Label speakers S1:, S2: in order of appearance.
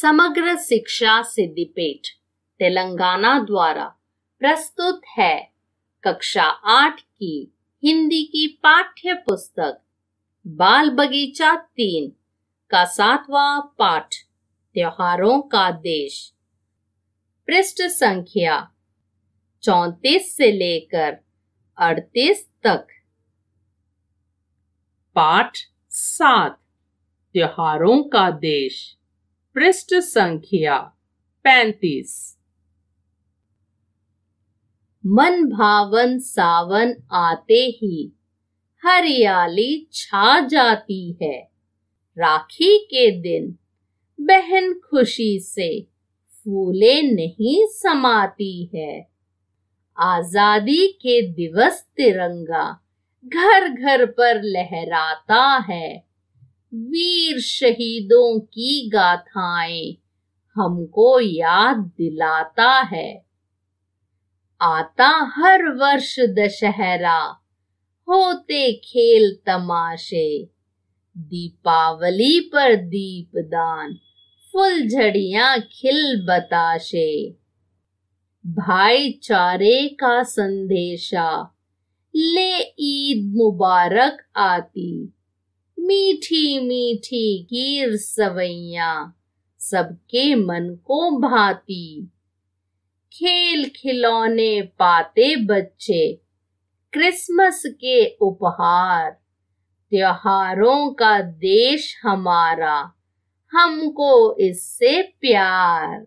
S1: समग्र शिक्षा सिद्धिपेट तेलंगाना द्वारा प्रस्तुत है कक्षा आठ की हिंदी की पाठ्य पुस्तक बाल बगीचा तीन का सातवां पाठ त्योहारों का देश पृष्ठ संख्या चौतीस से लेकर अड़तीस तक पाठ सात त्योहारों का देश पृष्ठ संख्या पैंतीस मन भावन सावन आते ही हरियाली छा जाती है राखी के दिन बहन खुशी से फूले नहीं समाती है आजादी के दिवस तिरंगा घर घर पर लहराता है वीर शहीदों की गाथाएं हमको याद दिलाता है आता हर वर्ष दशहरा होते खेल तमाशे दीपावली पर दीपदान फुलझड़िया खिल बताशे भाईचारे का संदेशा ले ईद मुबारक आती मीठी मीठी गिर सवैया सबके मन को भाती खेल खिलौने पाते बच्चे क्रिसमस के उपहार त्योहारों का देश हमारा हमको इससे प्यार